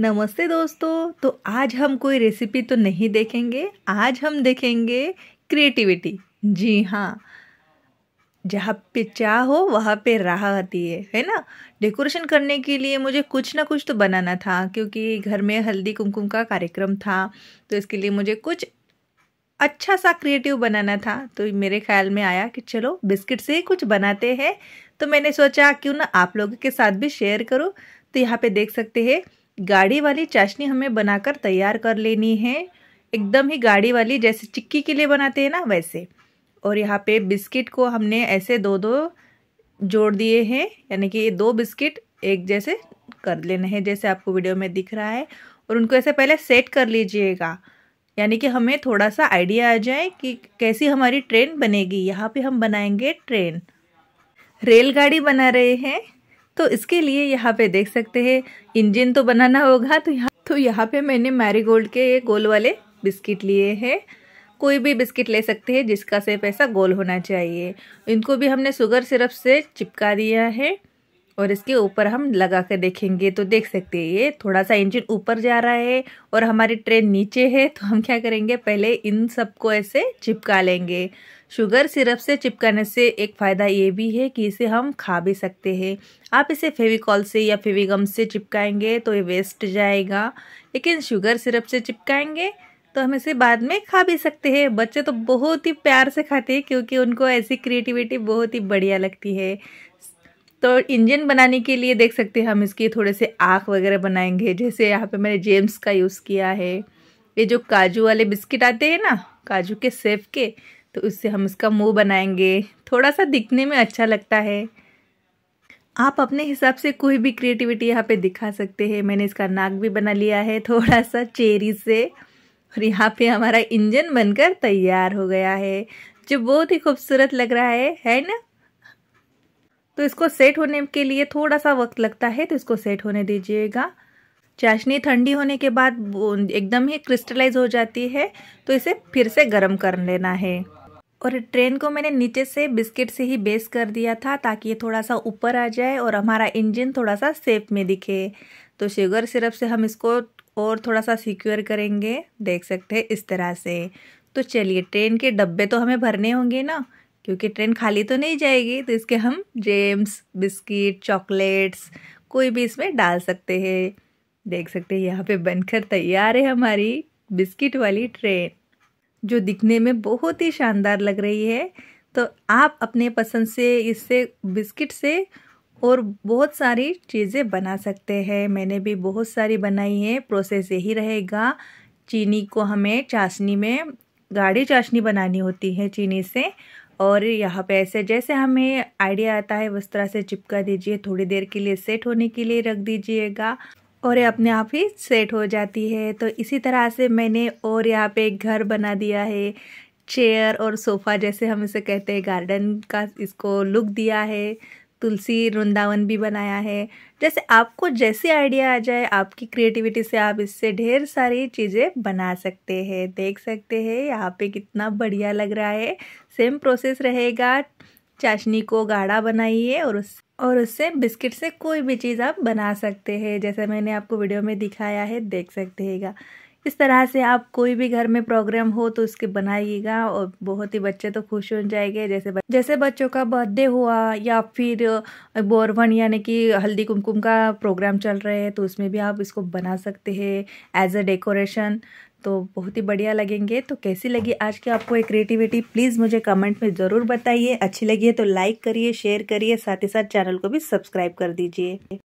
नमस्ते दोस्तों तो आज हम कोई रेसिपी तो नहीं देखेंगे आज हम देखेंगे क्रिएटिविटी जी हाँ जहाँ पे चाह हो वहाँ पे राह आती है है ना डेकोरेशन करने के लिए मुझे कुछ ना कुछ तो बनाना था क्योंकि घर में हल्दी कुमकुम का कार्यक्रम था तो इसके लिए मुझे कुछ अच्छा सा क्रिएटिव बनाना था तो मेरे ख्याल में आया कि चलो बिस्किट से ही कुछ बनाते हैं तो मैंने सोचा क्यों ना आप लोगों के साथ भी शेयर करो तो यहाँ पे देख सकते हैं गाढ़ी वाली चाशनी हमें बनाकर तैयार कर लेनी है एकदम ही गाढ़ी वाली जैसे चिक्की के लिए बनाते हैं ना वैसे और यहाँ पे बिस्किट को हमने ऐसे दो दो जोड़ दिए हैं यानी कि ये दो बिस्किट एक जैसे कर लेने हैं जैसे आपको वीडियो में दिख रहा है और उनको ऐसे पहले सेट कर लीजिएगा यानी कि हमें थोड़ा सा आइडिया आ जाए कि कैसी हमारी ट्रेन बनेगी यहाँ पे हम बनाएंगे ट्रेन रेलगाड़ी बना रहे हैं तो इसके लिए यहाँ पे देख सकते हैं इंजन तो बनाना होगा तो यहाँ तो यहाँ पे मैंने मैरीगोल्ड के ये गोल वाले बिस्किट लिए हैं कोई भी बिस्किट ले सकते हैं जिसका से पैसा गोल होना चाहिए इनको भी हमने शुगर सिरप से चिपका दिया है और इसके ऊपर हम लगा कर देखेंगे तो देख सकते हैं ये थोड़ा सा इंजन ऊपर जा रहा है और हमारी ट्रेन नीचे है तो हम क्या करेंगे पहले इन सबको ऐसे चिपका लेंगे शुगर सिरप से चिपकाने से एक फ़ायदा ये भी है कि इसे हम खा भी सकते हैं आप इसे फेविकॉल से या फेविगम से चिपकाएंगे तो ये वेस्ट जाएगा लेकिन शुगर सिरप से चिपकाएंगे तो हम इसे बाद में खा भी सकते हैं बच्चे तो बहुत ही प्यार से खाते हैं क्योंकि उनको ऐसी क्रिएटिविटी बहुत ही बढ़िया लगती है तो इंजन बनाने के लिए देख सकते हैं हम इसके थोड़े से आँख वगैरह बनाएंगे जैसे यहाँ पे मैंने जेम्स का यूज़ किया है ये जो काजू वाले बिस्किट आते हैं ना काजू के सेफ के तो उससे हम इसका मुंह बनाएंगे थोड़ा सा दिखने में अच्छा लगता है आप अपने हिसाब से कोई भी क्रिएटिविटी यहाँ पे दिखा सकते हैं मैंने इसका नाक भी बना लिया है थोड़ा सा चेरी से और यहाँ पे हमारा इंजन बनकर तैयार हो गया है जो बहुत ही खूबसूरत लग रहा है है ना तो इसको सेट होने के लिए थोड़ा सा वक्त लगता है तो इसको सेट होने दीजिएगा चाशनी ठंडी होने के बाद एकदम ही क्रिस्टलाइज हो जाती है तो इसे फिर से गर्म कर लेना है और ट्रेन को मैंने नीचे से बिस्किट से ही बेस कर दिया था ताकि ये थोड़ा सा ऊपर आ जाए और हमारा इंजन थोड़ा सा सेफ में दिखे तो शुगर सिरप से हम इसको और थोड़ा सा सिक्योर करेंगे देख सकते हैं इस तरह से तो चलिए ट्रेन के डब्बे तो हमें भरने होंगे ना क्योंकि ट्रेन खाली तो नहीं जाएगी तो इसके हम जेम्स बिस्किट चॉकलेट्स कोई भी इसमें डाल सकते हैं देख सकते हैं यहाँ पे बनकर तैयार है हमारी बिस्किट वाली ट्रेन जो दिखने में बहुत ही शानदार लग रही है तो आप अपने पसंद से इससे बिस्किट से और बहुत सारी चीज़ें बना सकते हैं मैंने भी बहुत सारी बनाई है प्रोसेस यही रहेगा चीनी को हमें चाशनी में गाढ़ी चाशनी बनानी होती है चीनी से और यहाँ पे ऐसे जैसे हमें आइडिया आता है उस तरह से चिपका दीजिए थोड़ी देर के लिए सेट होने के लिए रख दीजिएगा और ये अपने आप ही सेट हो जाती है तो इसी तरह से मैंने और यहाँ पे एक घर बना दिया है चेयर और सोफ़ा जैसे हम इसे कहते हैं गार्डन का इसको लुक दिया है तुलसी वृंदावन भी बनाया है जैसे आपको जैसे आइडिया आ जाए आपकी क्रिएटिविटी से आप इससे ढेर सारी चीज़ें बना सकते हैं देख सकते हैं यहाँ पे कितना बढ़िया लग रहा है सेम प्रोसेस रहेगा चाशनी को गाढ़ा बनाइए और उस और उससे बिस्किट से कोई भी चीज़ आप बना सकते हैं जैसे मैंने आपको वीडियो में दिखाया है देख सकते हैगा इस तरह से आप कोई भी घर में प्रोग्राम हो तो उसके बनाइएगा और बहुत ही बच्चे तो खुश हो जाएंगे जैसे बच, जैसे बच्चों का बर्थडे हुआ या फिर बोरवन यानी कि हल्दी कुमकुम का प्रोग्राम चल रहा है तो उसमें भी आप इसको बना सकते हैं एज अ डेकोरेशन तो बहुत ही बढ़िया लगेंगे तो कैसी लगी आज की आपको एक क्रिएटिविटी प्लीज़ मुझे कमेंट में ज़रूर बताइए अच्छी लगी है तो लाइक करिए शेयर करिए साथ ही साथ चैनल को भी सब्सक्राइब कर दीजिए